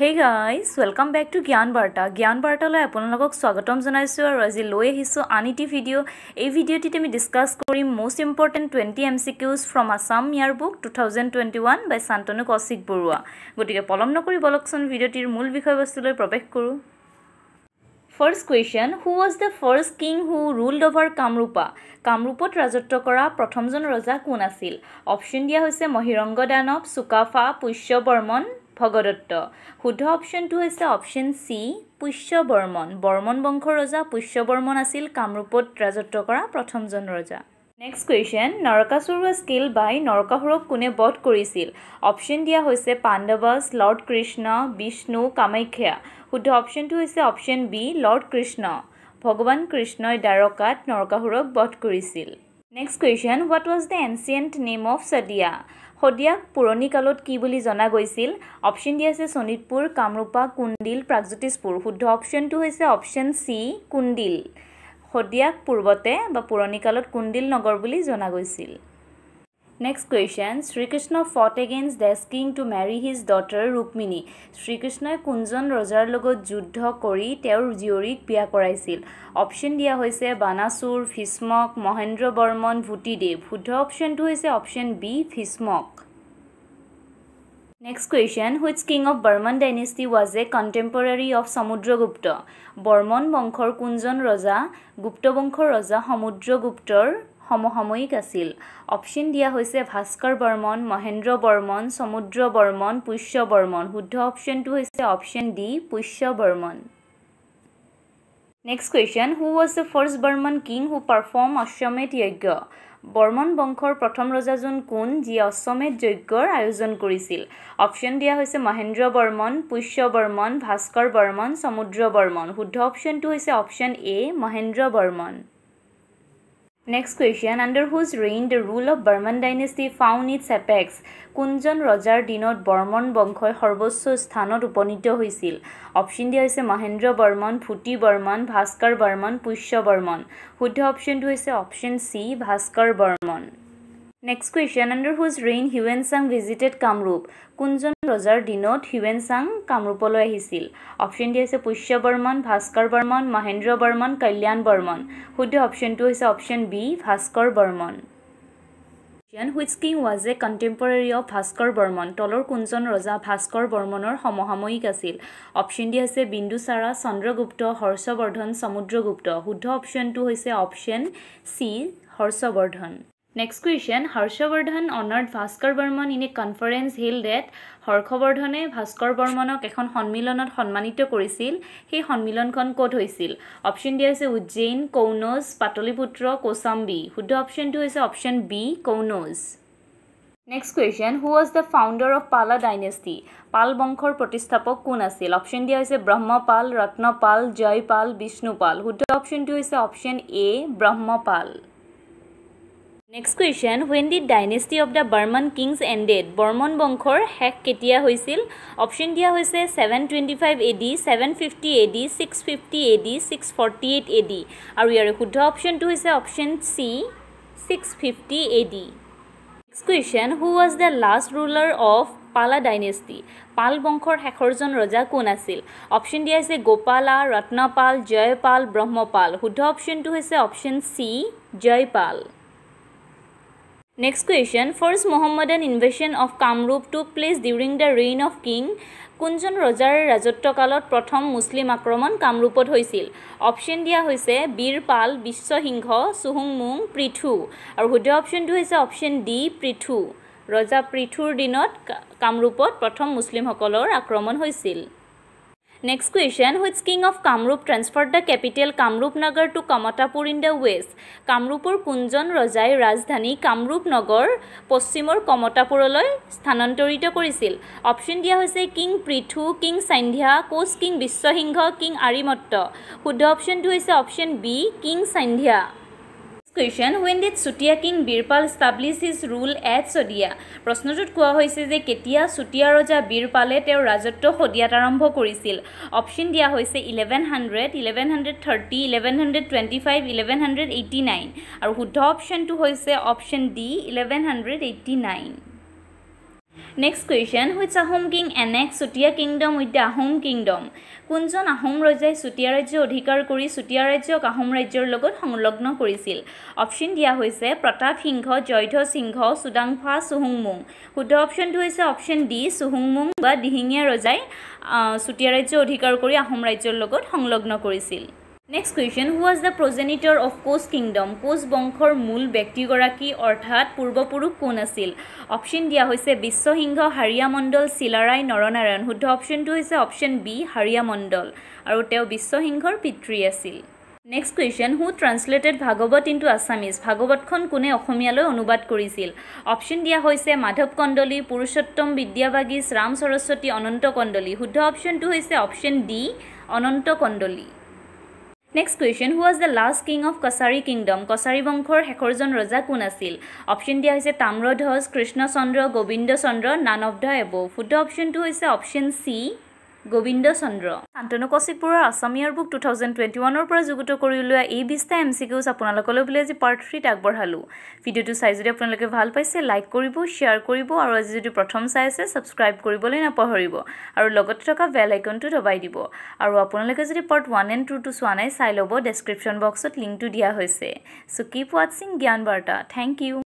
Hey guys welcome back to Gyan Barta জ্ঞান বাৰ্তালৈ আপোনালোকক স্বাগতম জনাইছোঁ আৰু আজি লৈ আহিছোঁ আন এটি ভিডিঅ' এই ভিডিঅ'টিত আমি ডিছকাছ কৰিম most important twenty M C Qs from Assam year book two thousand twenty one by Shantanu Kaushik Barua গতিকে পলম নকৰি বলকচোন ভিডিঅ'টিৰ মূল বিষয়বস্তুলৈ প্ৰৱেশ কৰোঁ first question who was the first king who ruled over Kamarupa কামৰূপত ৰাজত্ব কৰা প্ৰথমজন ৰজা কোন আছিল অপশ্যন দিয়া হৈছে মহিৰংগ দানৱ চুকাফা পুষ্যবৰ্মন ভগদত্ত শুদ্ধ অপশ্যনটো হৈছে অপশ্যন চি পুষ্যবৰ্মন বৰ্মন বংশৰ ৰজা পুষ্যবৰ্মন আছিল কামৰূপত ৰাজত্ব কৰা প্ৰথমজন ৰজা নেক্সট কুৱেশ্যন নৰকাসুৰ স্কিল বাই নৰকাসুৰক কোনে বধ কৰিছিল অপশ্যন দিয়া হৈছে পাণ্ডৱাছ লৰ্ড কৃষ্ণ বিষ্ণু কামাখ্যা শুদ্ধ অপশ্যনটো হৈছে অপশ্যন বি লৰ্ড কৃষ্ণ ভগৱান কৃষ্ণই দ্বাৰকাত নৰকাসুৰক বধ কৰিছিল next question what was the ancient name of Sadiya শদিয়াক পুৰণি কালত কি বুলি জনা গৈছিল অপশ্যন দি আছে শোণিতপুৰ কামৰূপা কুণ্ডিল প্ৰাগজ্যোতিষপুৰ শুদ্ধ অপশ্যনটো হৈছে অপশ্যন চি কুন্দিল শদিয়াক পূৰ্বতে বা পুৰণি কালত কুণ্ডিল নগৰ বুলি জনা গৈছিল Next question, Shri Krishna fought against the king to marry his daughter Rukmini. Shri Krishna kunjan rojar logo juddha kori teo jiorik piha korai sil. Option dia hoi se Banasur, Fismok, Mohendra Barman, Vutidev. Vutha option to hoi se option B, Fismok. Next question, which king of Barman dynasty was a contemporary of Samudra Gupta? Barman bankhar kunjan raja, Gupta bankhar raja Samudra Gupta. সমসাময়িক আছিল option দিয়া হৈছে ভাস্কৰ বৰ্মন মহেন্দ্ৰ বৰ্মন সমুদ্ৰ বৰ্মন পুষ্য বৰ্মন শুদ্ধ অপশ্যনটো হৈছে option D Pushya Varman next question who was the first Varman king who perform Ashvamedha yajna Barman বংশৰ প্ৰথম ৰজাজন কোন যিয়ে অশ্বমেধ যজ্ঞৰ আয়োজন কৰিছিল অপশ্যন দিয়া হৈছে মহেন্দ্ৰ বৰ্মন পুষ্য বৰ্মন ভাস্কৰ বৰ্মন সমুদ্ৰ বৰ্মন শুদ্ধ অপশ্যনটো হৈছে option A Mahendra Varman next question under whose reign the rule of Varman dynasty found its apex কোনজন ৰজাৰ দিনত বৰ্মন বংশই সৰ্বোচ্চ স্থানত উপনীত হৈছিল অপশ্যন দিয়া হৈছে মহেন্দ্ৰ বৰ্মন ফুটি বৰ্মন ভাস্কৰ বৰ্মন পুষ্য বৰ্মন শুদ্ধ অপশ্যনটো হৈছে option C Bhaskar Varman next question under whose reign Hiuen Tsang visited Kamarup কোনজন ৰজাৰ দিনত হিউৱেন চাং কামৰূপলৈ আহিছিল অপশ্যন দি আছে পুষ্য বৰ্মন ভাস্কৰ বৰ্মন মহেন্দ্ৰ বৰ্মন কল্যাণ বৰ্মন শুদ্ধ অপশ্যনটো হৈছে অপশ্যন বি ভাস্কৰ বৰ্মন ইয়ান which king was a contemporary of Bhaskar Varman তলৰ কোনজন ৰজা ভাস্কৰ বৰ্মনৰ সমসাময়িক আছিল অপশ্যন দি আছে বিন্দুচাৰা চন্দ্ৰগুপ্ত হৰ্ষবৰ্ধন সমুদ্ৰগুপ্ত শুদ্ধ অপশ্যনটো হৈছে option C Harshavardhan Next question, Harshavardhan honored Vaskar Barman in a conference held at Harshavardhane Vaskar Barmanok ekhon honmilonot honmanito korisil, he honmilon kon kod hoisil. Option D is Ujjain, Kounos, Patoliputra, Kosambi. Hood option 2 is option B, Kounos. Next question, who was the founder of Pala dynasty? Pal Bankhor Pratisthapok kun asil? Option D is Brahma Pal, Ratna Pal, Jai Pal, Vishnu Pal. Hood option 2 is option A, Brahma Pal. Next question when the dynasty of the Varman kings ended Varman বংশৰ শেষ কেতিয়া হৈছিল option দিয়া হৈছে seven twenty five A D seven fifty A D six fifty A D six forty eight A D আৰু ইয়াৰে শুদ্ধ অপশ্যনটো হৈছে option C six fifty A D next question who was the last ruler of Pala dynasty Pal বংশৰ শেষৰজন ৰজা কোন আছিল অপশ্যন দিয়া হৈছে গোপালা ৰত্নপাল জয়পাল ব্ৰহ্মপাল শুদ্ধ অপশ্যনটো হৈছে option C Jayapal next question first Mohammedan invasion of Kamarup took place during the reign of king কোনজন ৰজাৰ ৰাজত্বকালত প্ৰথম মুছলিম আক্ৰমণ কামৰূপত হৈছিল অপশ্যন দিয়া হৈছে বীৰপাল বিশ্বসিংহ চুহুংমুং পৃথু আৰু শুদ্ধ অপশ্যনটো হৈছে অপশ্যন ডি পৃথু ৰজা পৃথুৰ দিনত কামৰূপত প্ৰথম মুছলিমসকলৰ আক্ৰমণ হৈছিল Next question, which king of Kamrup transferred the capital Kamrup Nagar to Kamatapur in the west? Kamrupur Kunjan Rajai Rajdhani Kamrup Nagar Possimur Kamatapuraloi Sthanantorita Kurisil. Option dia hose King Prithu, King Sandhya, Coast King Biswahinga, King Arimatta. Hood option 2 is option B, King Sandhya. Question when did Chutia king Birpal establish his rule at Sadiya প্ৰশ্নটোত কোৱা হৈছে যে কেতিয়া চুটিয়া ৰজা বীৰপালে তেওঁৰ ৰাজত্ব সদিয়াত আৰম্ভ কৰিছিল অপশ্যন দিয়া হৈছে eleven hundred eleven hundred thirty eleven hundred twenty five eleven hundred eighty nine আৰু শুদ্ধ অপশ্যনটো হৈছে option D eleven hundred eighty nine next question which Ahom king annex Chutia kingdom with the Ahom kingdom কোনজন আহোম ৰজাই চুতীয়া ৰাজ্য অধিকাৰ কৰি চুতীয়া ৰাজ্যক আহোম ৰাজ্যৰ লগত সংলগ্ন কৰিছিল অপশ্যন দিয়া হৈছে প্ৰতাপ সিংহ জয়ধ সিংহ চুদাংফা চুহুংমুং শুদ্ধ অপশ্যনটো হৈছে অপশ্যন ডি চুহুংমুং বা দিহিঙীয়া ৰজাই চুতীয়া ৰাজ্য অধিকাৰ কৰি আহোম ৰাজ্যৰ লগত সংলগ্ন কৰিছিল next question who was the progenitor of Koch kingdom Koch বংশৰ মূল ব্যক্তিগৰাকী অৰ্থাৎ পূৰ্বপুৰুষ কোন আছিল অপশ্যন দিয়া হৈছে বিশ্বসিংহ হাৰিয়ামণ্ডল চিলাৰাই নৰনাৰায়ণ শুদ্ধ অপশ্যনটো হৈছে অপশ্যন বি হাৰিয়ামণ্ডল আৰু তেওঁ বিশ্বসিংহৰ পিতৃ আছিল next question who translated Bhagavata into Assamese ভাগৱতখন কোনে অসমীয়ালৈ অনুবাদ কৰিছিল অপশ্যন দিয়া হৈছে মাধৱ কণ্ডলী পুৰুষোত্তম বিদ্যাবাগীজ ৰাম সৰস্বতী অনন্ত কণ্ডলী শুদ্ধ অপশ্যনটো হৈছে option D Ananta Kandali next question who was the last king of Kachari kingdom Kachari বংশৰ শেষৰজন ৰজা কোন আছিল অপশ্যন দিয়া হৈছে Tamradhwaj Krishnachandra Govindachandra none of the above শুদ্ধ অপশ্যনটো হৈছে অপশ্যন চি গোবিন্দ চন্দ্ৰ শান্তনু কৌশিকপুৰৰ Assam year book two thousand twenty ওৱানৰ পৰা যুগুত কৰি উলিওৱা এই বিছটা এম চি কিউজ আপোনালোকলৈ বুলি আজি পাৰ্ট থ্ৰীত আগবঢ়ালোঁ ভিডিঅ'টো চাই যদি আপোনালোকে ভাল পাইছে লাইক কৰিব শ্বেয়াৰ কৰিব আৰু আজি যদি প্ৰথম চাই আছে ছাবস্ক্ৰাইব কৰিবলৈ নাপাহৰিব আৰু লগতে থকা বেল আইকনটো দবাই দিব আৰু আপোনালোকে যদি পাৰ্ট ওৱান এণ্ড টুটো চোৱা নাই চাই ল'ব ডেছক্ৰিপশ্যন বক্সত লিংকটো দিয়া হৈছে চ' কিপ ৱাটছিং জ্ঞান বাৰ্তা থেংক ইউ